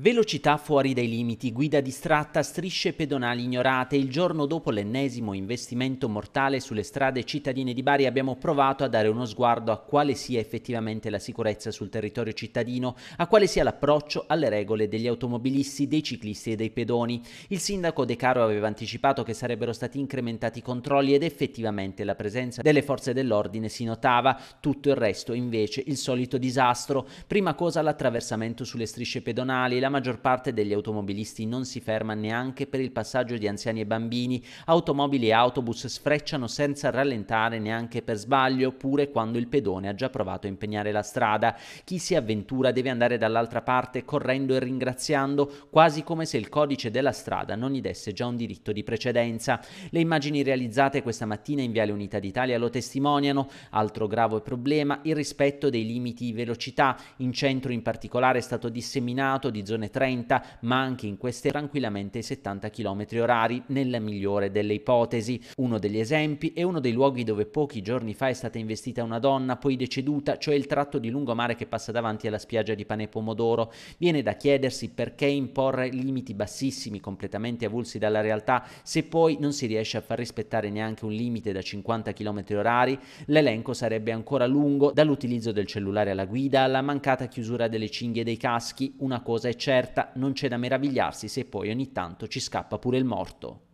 Velocità fuori dai limiti, guida distratta, strisce pedonali ignorate. Il giorno dopo l'ennesimo investimento mortale sulle strade cittadine di Bari abbiamo provato a dare uno sguardo a quale sia effettivamente la sicurezza sul territorio cittadino, a quale sia l'approccio alle regole degli automobilisti, dei ciclisti e dei pedoni. Il sindaco De Caro aveva anticipato che sarebbero stati incrementati i controlli ed effettivamente la presenza delle forze dell'ordine si notava, tutto il resto invece il solito disastro. Prima cosa l'attraversamento sulle strisce pedonali, la la maggior parte degli automobilisti non si ferma neanche per il passaggio di anziani e bambini, automobili e autobus sfrecciano senza rallentare neanche per sbaglio, pure quando il pedone ha già provato a impegnare la strada. Chi si avventura deve andare dall'altra parte correndo e ringraziando, quasi come se il codice della strada non gli desse già un diritto di precedenza. Le immagini realizzate questa mattina in Viale Unità d'Italia lo testimoniano. Altro grave problema, il rispetto dei limiti di velocità. In centro in particolare è stato disseminato di zone zone 30, ma anche in queste tranquillamente 70 km orari, nella migliore delle ipotesi. Uno degli esempi è uno dei luoghi dove pochi giorni fa è stata investita una donna, poi deceduta, cioè il tratto di lungomare che passa davanti alla spiaggia di Pane Pomodoro. Viene da chiedersi perché imporre limiti bassissimi, completamente avulsi dalla realtà, se poi non si riesce a far rispettare neanche un limite da 50 km orari. L'elenco sarebbe ancora lungo, dall'utilizzo del cellulare alla guida alla mancata chiusura delle cinghie dei caschi, una cosa eccezionale certa non c'è da meravigliarsi se poi ogni tanto ci scappa pure il morto.